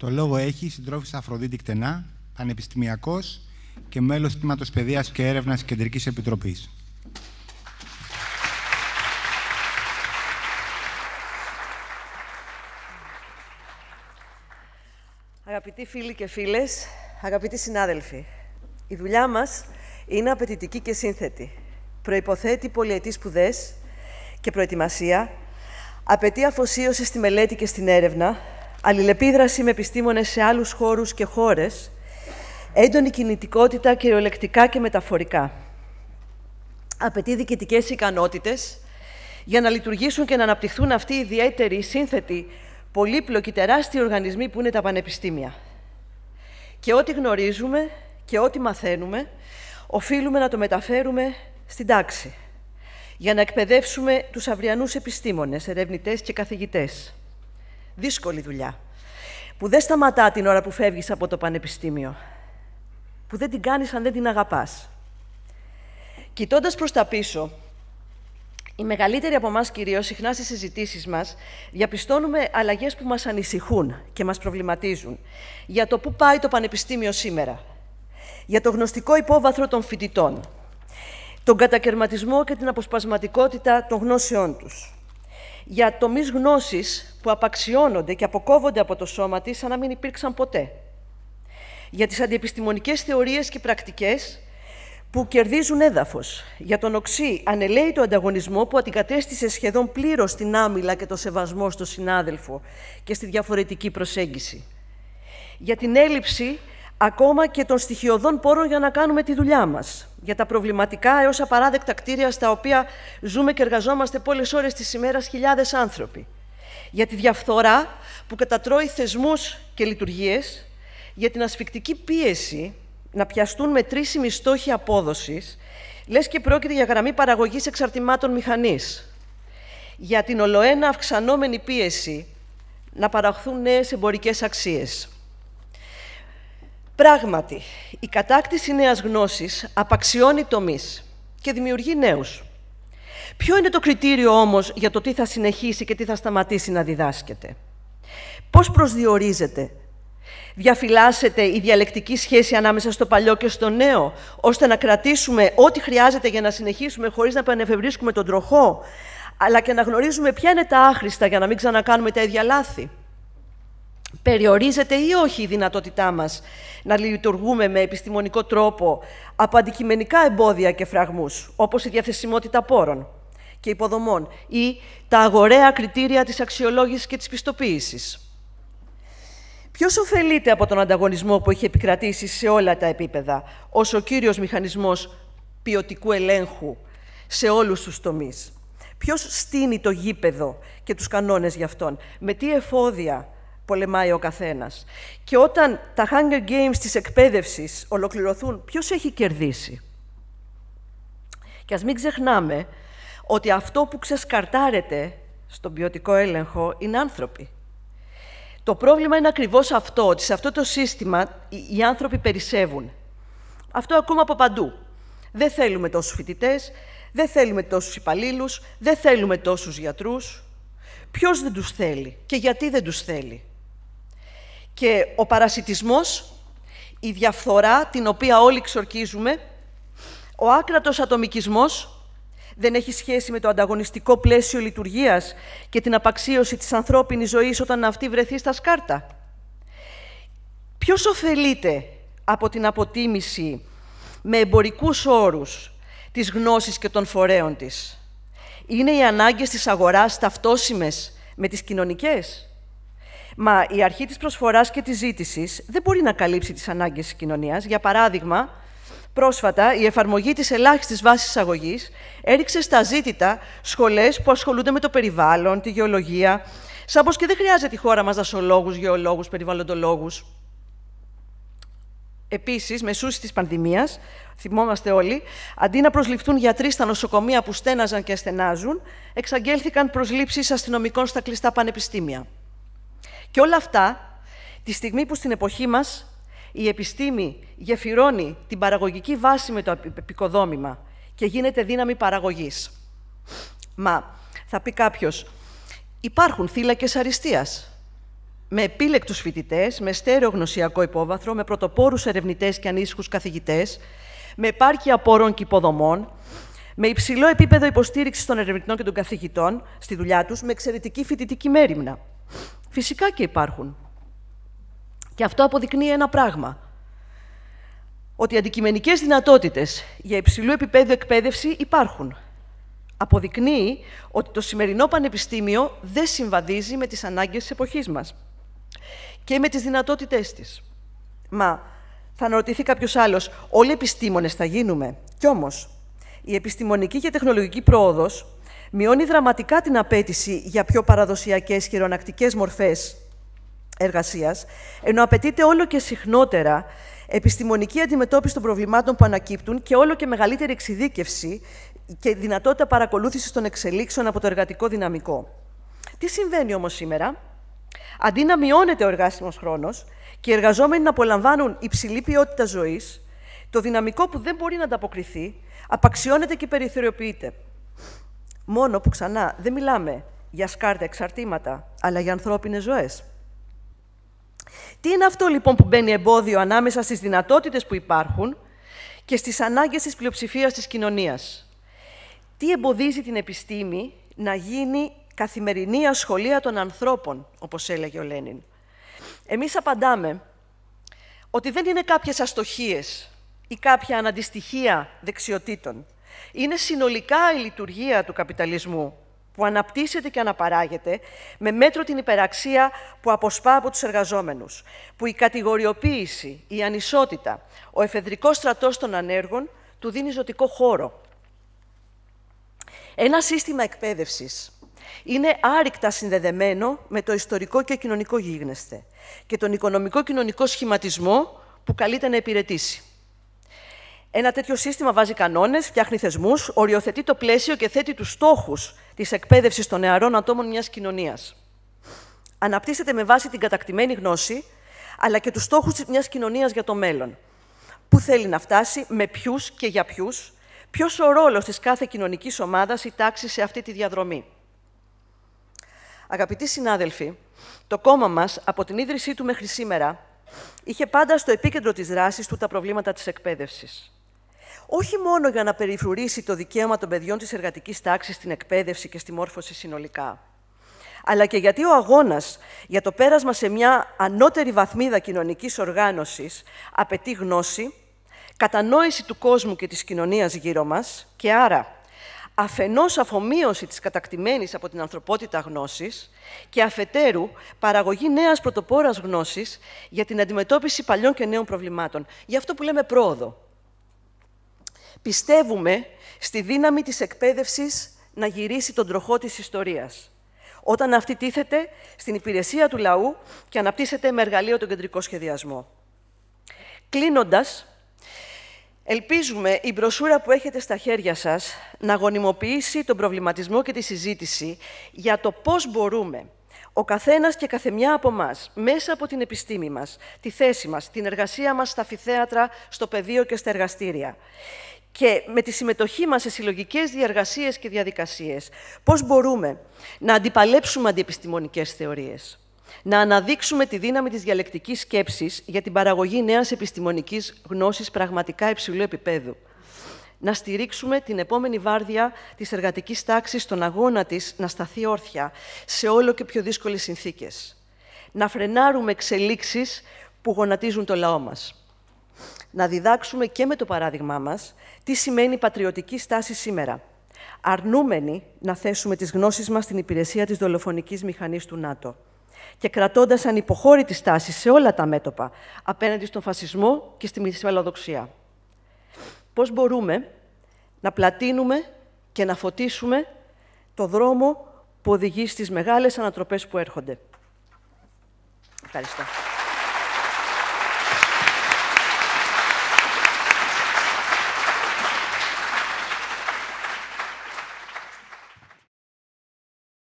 Το λόγο έχει η συντρόφισσα Αφροδίτη Κτενά, και μέλος τμήματος Παιδείας και Έρευνας Κεντρικής Επιτροπής. Αγαπητοί φίλοι και φίλες, αγαπητοί συνάδελφοι, η δουλειά μας είναι απαιτητική και σύνθετη. Προϋποθέτει πολιετή σπουδές και προετοιμασία, απαιτεί αφοσίωση στη μελέτη και στην έρευνα, αλληλεπίδραση με επιστήμονες σε άλλους χώρους και χώρες, έντονη κινητικότητα κυριολεκτικά και μεταφορικά. Απαιτεί διοικητικές ικανότητες για να λειτουργήσουν και να αναπτυχθούν αυτοί οι ιδιαίτεροι, σύνθετοι, πολύπλοκοι, τεράστιοι οργανισμοί που είναι τα πανεπιστήμια. Και ό,τι γνωρίζουμε και ό,τι μαθαίνουμε, οφείλουμε να το μεταφέρουμε στην τάξη, για να εκπαιδεύσουμε τους αυριανούς επιστήμονες, ερευνητές και καθηγητές δύσκολη δουλειά, που δεν σταματά την ώρα που φεύγεις από το πανεπιστήμιο, που δεν την κάνεις αν δεν την αγαπάς. Κοιτώντας προς τα πίσω, οι μεγαλύτεροι από εμάς κυρίως, συχνά στις συζητήσεις μας, διαπιστώνουμε αλλαγές που μας ανησυχούν και μας προβληματίζουν για το πού πάει το Πανεπιστήμιο σήμερα, για το γνωστικό υπόβαθρο των φοιτητών, τον κατακαιρματισμό και την αποσπασματικότητα των γνώσεών τους, για τομείς γνώσης που απαξιώνονται και αποκόβονται από το σώμα της σαν να μην υπήρξαν ποτέ. Για τις αντιεπιστημονικές θεωρίες και πρακτικές που κερδίζουν έδαφος. Για τον οξύ ανελαίητο ανταγωνισμό που αντικατέστησε σχεδόν πλήρως την άμυλα και το σεβασμό στο συνάδελφο και στη διαφορετική προσέγγιση. Για την έλλειψη ακόμα και των στοιχειωδών πόρων για να κάνουμε τη δουλειά μας. Για τα προβληματικά έως απαράδεκτα κτίρια στα οποία ζούμε και εργαζόμαστε πολλές ώρες της ημέρας χιλιάδες άνθρωποι για τη διαφθορά που κατατρώει θεσμούς και λειτουργίες, για την ασφικτική πίεση να πιαστούν μετρήσιμοι στόχοι απόδοσης, λες και πρόκειται για γραμμή παραγωγής εξαρτημάτων μηχανής, για την ολοένα αυξανόμενη πίεση να παραχθούν νέες εμπορικές αξίες. Πράγματι, η κατάκτηση νέας γνώσης απαξιώνει τομείς και δημιουργεί νέους. Ποιο είναι το κριτήριο όμως για το τι θα συνεχίσει και τι θα σταματήσει να διδάσκεται. Πώς προσδιορίζεται Διαφυλάσσεται η διαλεκτική σχέση ανάμεσα στο παλιό και στο νέο, ώστε να κρατήσουμε ό,τι χρειάζεται για να συνεχίσουμε χωρίς να επανεφευρίσκουμε τον τροχό, αλλά και να γνωρίζουμε ποια είναι τα άχρηστα για να μην ξανακάνουμε τα ίδια λάθη. Περιορίζεται ή όχι η δυνατότητά μας να λειτουργούμε με επιστημονικό τρόπο από αντικειμενικά εμπόδια και φραγμούς, όπως η διαθεσιμότητα πόρων και υποδομών ή τα αγοραία κριτήρια της αξιολόγησης και της πιστοποίησης. Ποιος ωφελείται από τον ανταγωνισμό που έχει επικρατήσει σε όλα τα επίπεδα, ως ο κύριος μηχανισμός ποιοτικού ελέγχου σε όλους τους τομείς. ποιος στείνει το γήπεδο και τους κανόνες γι' αυτόν. Με τι εφόδια πολεμάει ο καθένας. Και όταν τα Hunger Games της εκπαίδευσης ολοκληρωθούν, ποιος έχει κερδίσει. Και ας μην ξεχνάμε ότι αυτό που ξεσκαρτάρεται στον ποιοτικό έλεγχο είναι άνθρωποι. Το πρόβλημα είναι ακριβώς αυτό, ότι σε αυτό το σύστημα οι άνθρωποι περισσεύουν. Αυτό ακούμε από παντού. Δεν θέλουμε τόσους φοιτητές, δεν θέλουμε τόσους υπαλλήλους, δεν θέλουμε τόσους γιατρούς. Ποιος δεν τους θέλει και γιατί δεν τους θέλει. Και ο παρασιτισμός, η διαφθορά την οποία όλοι ξορκίζουμε, ο άκρατος ατομικισμός δεν έχει σχέση με το ανταγωνιστικό πλαίσιο λειτουργίας και την απαξίωση της ανθρώπινης ζωής όταν αυτή βρεθεί στα σκάρτα. Ποιος ωφελείται από την αποτίμηση με εμπορικούς όρους της γνώσης και των φορέων της. Είναι οι ανάγκες της αγοράς ταυτόσιμες με τις κοινωνικές. Μα η αρχή της προσφοράς και της ζήτησης δεν μπορεί να καλύψει τις ανάγκες της κοινωνίας. Για παράδειγμα, Πρόσφατα, η εφαρμογή της ελάχιστης βάσης αγωγή έριξε στα ζήτητα σχολές που ασχολούνται με το περιβάλλον, τη γεωλογία, σαν πω και δεν χρειάζεται η χώρα μας δασολόγου, γεωλόγους, περιβαλλοντολόγους. Επίσης, σούση της πανδημίας, θυμόμαστε όλοι, αντί να προσληφθούν γιατροί στα νοσοκομεία που στέναζαν και στενάζουν, εξαγγέλθηκαν προσλήψεις αστυνομικών στα κλειστά πανεπιστήμια. Και όλα αυτά, τη στιγμή που στην εποχή μας η επιστήμη γεφυρώνει την παραγωγική βάση με το επικοδόμημα και γίνεται δύναμη παραγωγής. Μα, θα πει κάποιος, υπάρχουν θύλακες αριστείας. Με επίλεκτους φοιτητές, με στέρεο γνωσιακό υπόβαθρο, με πρωτοπόρους ερευνητές και ανήσυχους καθηγητές, με επάρκεια πόρων και υποδομών, με υψηλό επίπεδο υποστήριξης των ερευνητών και των καθηγητών στη δουλειά τους, με εξαιρετική φοιτητική μέρημνα. Φυσικά και υπάρχουν και αυτό αποδεικνύει ένα πράγμα. Ότι αντικειμενικές δυνατότητες για υψηλού επίπεδου εκπαίδευση υπάρχουν. Αποδεικνύει ότι το σημερινό πανεπιστήμιο δεν συμβαδίζει με τις ανάγκες της εποχής μας και με τις δυνατότητές της. Μα θα αναρωτηθεί κάποιος άλλος, Όλοι επιστήμονες θα γίνουμε. Κι όμως, η επιστημονική και τεχνολογική πρόοδος μειώνει δραματικά την απέτηση για πιο παραδοσιακές χειρονακτικές μορφές εργασίας, ενώ απαιτείται όλο και συχνότερα επιστημονική αντιμετώπιση των προβλημάτων που ανακύπτουν και όλο και μεγαλύτερη εξειδίκευση και δυνατότητα παρακολούθησης των εξελίξεων από το εργατικό δυναμικό. Τι συμβαίνει όμως σήμερα? Αντί να μειώνεται ο εργάσιμος χρόνος και οι εργαζόμενοι να απολαμβάνουν υψηλή ποιότητα ζωής, το δυναμικό που δεν μπορεί να ανταποκριθεί απαξιώνεται και περιθωριοποιείται. Μόνο που ξανά δεν μιλάμε για σκάρτα εξαρτήματα, αλλά για ανθρώπινες ζωές. Τι είναι αυτό λοιπόν που μπαίνει εμπόδιο ανάμεσα στις δυνατότητες που υπάρχουν και στις ανάγκες της πλειοψηφίας της κοινωνίας. Τι εμποδίζει την επιστήμη να γίνει καθημερινή ασχολία των ανθρώπων, όπως έλεγε ο Λένιν. Εμείς απαντάμε ότι δεν είναι κάποιες αστοχίες ή κάποια αναντιστοιχεία δεξιοτήτων. Είναι συνολικά η λειτουργία του καπιταλισμού που αναπτύσσεται και αναπαράγεται με μέτρο την υπεραξία που αποσπά από τους εργαζόμενους, που η κατηγοριοποίηση, η ανισότητα, ο εφεδρικός στρατός των ανέργων του δίνει ζωτικό χώρο. Ένα σύστημα εκπαίδευσης είναι άρρηκτα συνδεδεμένο με το ιστορικό και κοινωνικό γίγνεσθε και τον οικονομικό-κοινωνικό σχηματισμό που καλείται να υπηρετήσει. Ένα τέτοιο σύστημα βάζει κανόνες, φτιάχνει θεσμούς, οριοθετεί το πλαίσιο και θέτει τους στόχους της εκπαίδευσης των νεαρών ατόμων μιας κοινωνίας. Αναπτύσσεται με βάση την κατακτημένη γνώση, αλλά και τους στόχους μιας κοινωνίας για το μέλλον. Πού θέλει να φτάσει, με ποιους και για ποιους, ποιος ο ρόλος της κάθε κοινωνικής ομάδας ή τάξης σε αυτή τη διαδρομή. Αγαπητοί συνάδελφοι, το κόμμα μας από την ίδρυσή του μέχρι σήμερα είχε πάντα στο επίκεντρο τη δράση του τα προβλήματα της εκπαίδευσης όχι μόνο για να περιφρουρήσει το δικαίωμα των παιδιών της εργατικής τάξης στην εκπαίδευση και στη μόρφωση συνολικά, αλλά και γιατί ο αγώνας για το πέρασμα σε μια ανώτερη βαθμίδα κοινωνικής οργάνωσης απαιτεί γνώση, κατανόηση του κόσμου και της κοινωνίας γύρω μας και άρα αφενός αφομοίωση της κατακτημένης από την ανθρωπότητα γνώσης και αφετέρου παραγωγή νέας πρωτοπόρας γνώσης για την αντιμετώπιση παλιών και νέων προβλημάτων. Γι' αυτό που λέμε πρόοδο. Πιστεύουμε στη δύναμη της εκπαίδευσης να γυρίσει τον τροχό της ιστορίας, όταν αυτή τίθεται στην υπηρεσία του λαού και αναπτύσσεται με εργαλείο τον κεντρικό σχεδιασμό. Κλείνοντας, ελπίζουμε η μπροσούρα που έχετε στα χέρια σας να γονιμοποιήσει τον προβληματισμό και τη συζήτηση για το πώς μπορούμε ο καθένας και καθεμιά από εμά, μέσα από την επιστήμη μας, τη θέση μας, την εργασία μας στα φιθέατρα, στο πεδίο και στα εργαστήρια και με τη συμμετοχή μας σε συλλογικές διαργασίες και διαδικασίες, πώς μπορούμε να αντιπαλέψουμε αντιεπιστημονικές θεωρίες, να αναδείξουμε τη δύναμη της διαλεκτικής σκέψης για την παραγωγή νέας επιστημονικής γνώσης πραγματικά υψηλού επίπεδου, να στηρίξουμε την επόμενη βάρδια της εργατικής τάξης στον αγώνα της να σταθεί όρθια σε όλο και πιο δύσκολες συνθήκες, να φρενάρουμε εξελίξεις που γονατίζουν το λαό μας να διδάξουμε και με το παράδειγμά μας τι σημαίνει πατριωτική στάση σήμερα, αρνούμενοι να θέσουμε τις γνώσεις μας στην υπηρεσία της δολοφονικής μηχανής του ΝΑΤΟ και κρατώντας ανυποχώρητη στάση σε όλα τα μέτωπα απέναντι στον φασισμό και στη μυσμελοδοξία. Πώς μπορούμε να πλατείνουμε και να φωτίσουμε το δρόμο που οδηγεί στις μεγάλες ανατροπές που έρχονται. Ευχαριστώ.